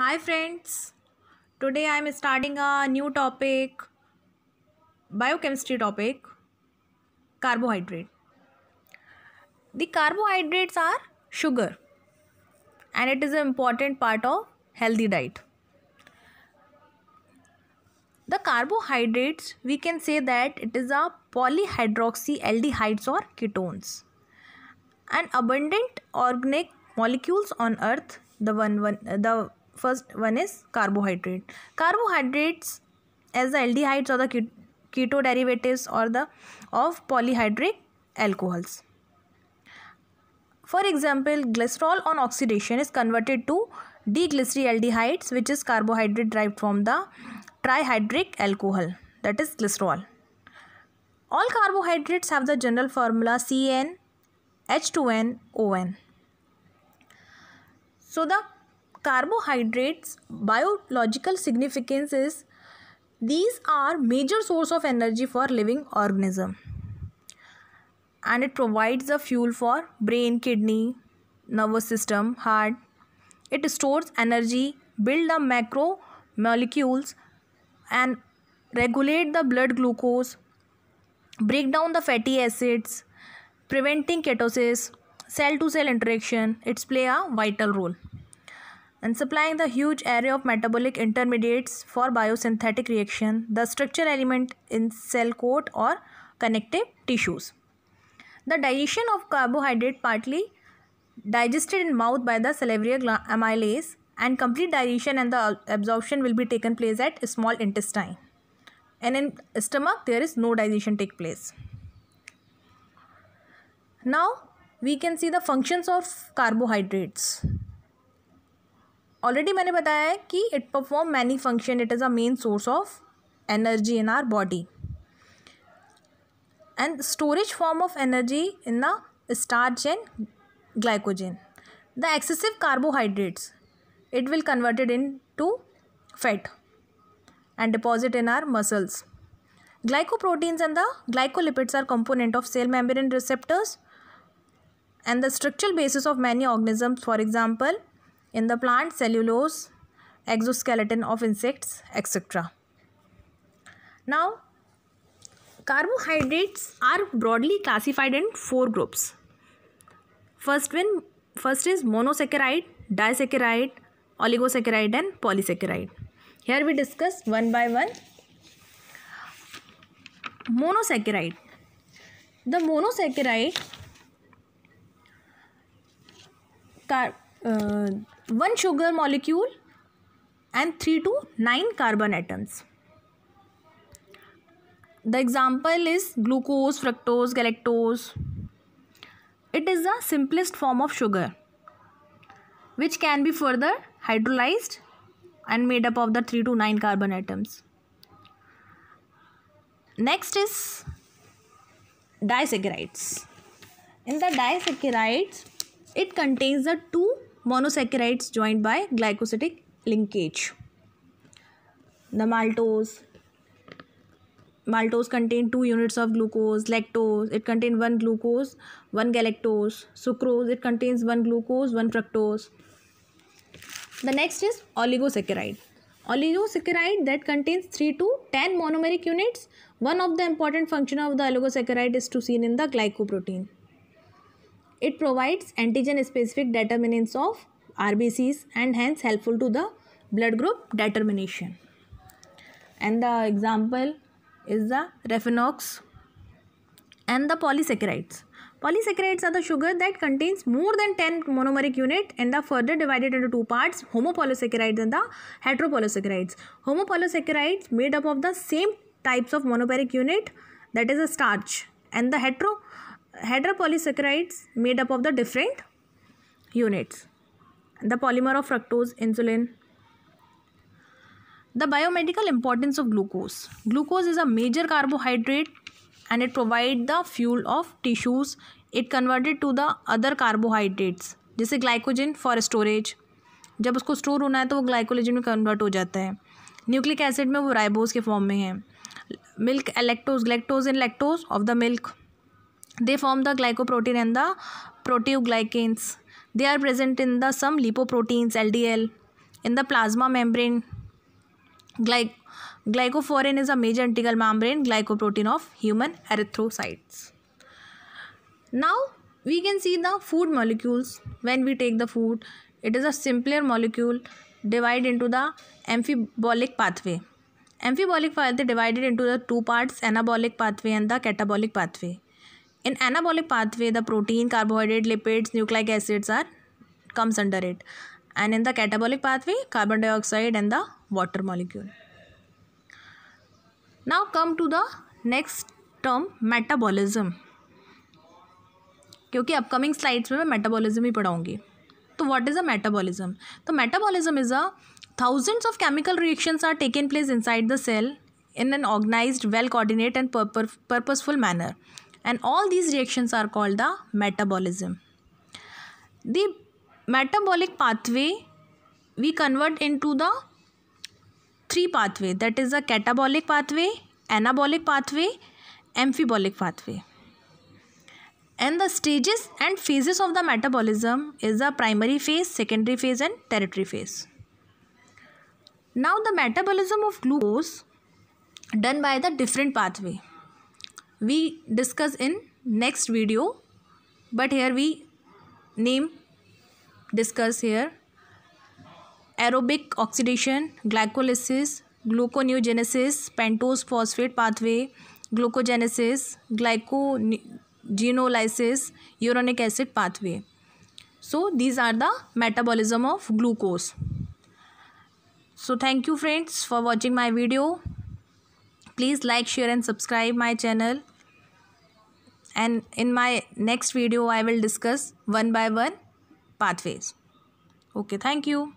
hi friends today i am starting a new topic biochemistry topic carbohydrate the carbohydrates are sugar and it is an important part of healthy diet the carbohydrates we can say that it is a polyhydroxy aldehydes or ketones an abundant organic molecules on earth the one, one the first one is carbohydrate carbohydrates as the aldehydes or the keto derivatives or the of polyhydric alcohols for example glycerol on oxidation is converted to deglyceryaldehydes which is carbohydrate derived from the trihydric alcohol that is glycerol all carbohydrates have the general formula CN H2N ON so the carbohydrates biological significance is these are major source of energy for living organism and it provides the fuel for brain kidney nervous system heart it stores energy build the macromolecules and regulate the blood glucose break down the fatty acids preventing ketosis cell to cell interaction it's play a vital role and supplying the huge array of metabolic intermediates for biosynthetic reaction, the structure element in cell coat or connective tissues. The digestion of carbohydrate partly digested in mouth by the salivary amylase and complete digestion and the absorption will be taken place at small intestine. And in stomach there is no digestion take place. Now we can see the functions of carbohydrates. Already, मैंने बताया है कि it perform many function it is a main source of energy in our body and storage form of energy in the starch and glycogen the excessive carbohydrates it will converted into fat and deposit in our muscles glycoproteins and the glycolipids are component of cell membrane receptors and the structural basis of many organisms for example in the plant cellulose, exoskeleton of insects, etc. Now, carbohydrates are broadly classified in four groups. First, one, first is monosaccharide, disaccharide, oligosaccharide and polysaccharide. Here we discuss one by one. Monosaccharide. The monosaccharide car uh, 1 sugar molecule and 3 to 9 carbon atoms. The example is glucose, fructose, galactose. It is the simplest form of sugar which can be further hydrolyzed and made up of the 3 to 9 carbon atoms. Next is disaccharides. In the disaccharides, it contains the two monosaccharides joined by glycosidic linkage. The maltose. Maltose contain two units of glucose, lactose, it contains one glucose, one galactose, sucrose, it contains one glucose, one fructose. The next is oligosaccharide. Oligosaccharide that contains 3 to 10 monomeric units. One of the important function of the oligosaccharide is to seen in the glycoprotein. It provides antigen specific determinants of RBCs and hence helpful to the blood group determination. And the example is the Refenox and the polysaccharides. Polysaccharides are the sugar that contains more than 10 monomeric unit and are further divided into two parts homopolysaccharides and the heteropolysaccharides. Homopolysaccharides made up of the same types of monomeric unit that is a starch and the hetero hydropolysaccharides made up of the different units the polymer of fructose insulin the biomedical importance of glucose glucose is a major carbohydrate and it provide the fuel of tissues it converted to the other carbohydrates जैसे glycogen for storage जब उसको store होना है तो वो ग्लाइकोलोजन में convert हो जाता है न्यूक्लिक एसिड में वो राइबोज के फॉर्म में है milk lactose galactose in lactose of the milk They form the glycoprotein and the proteoglycans. They are present in the some lipoproteins LDL in the plasma membrane. Gly glycoforin is a major integral membrane glycoprotein of human erythrocytes. Now we can see the food molecules when we take the food. It is a simpler molecule divided into the amphibolic pathway. Amphibolic pathway divided into the two parts anabolic pathway and the catabolic pathway. In anabolic pathway the protein carbohydrate lipids nucleic acids are comes under it and in the catabolic pathway carbon dioxide and the water molecule now come to the next term metabolism क्योंकि upcoming slides में मैं metabolism ही पढ़ाऊंगी तो what is a metabolism तो metabolism is a thousands of chemical reactions are taken place inside the cell in an organised well coordinate and purposeful manner and all these reactions are called the metabolism. The metabolic pathway we convert into the three pathway that is the catabolic pathway, anabolic pathway, amphibolic pathway. And the stages and phases of the metabolism is the primary phase, secondary phase and tertiary phase. Now the metabolism of glucose done by the different pathway we discuss in next video but here we name discuss here aerobic oxidation glycolysis gluconeogenesis pentose phosphate pathway glucogenesis glycogenolysis uronic acid pathway so these are the metabolism of glucose so thank you friends for watching my video please like share and subscribe my channel and in my next video I will discuss one by one pathways. Okay, thank you.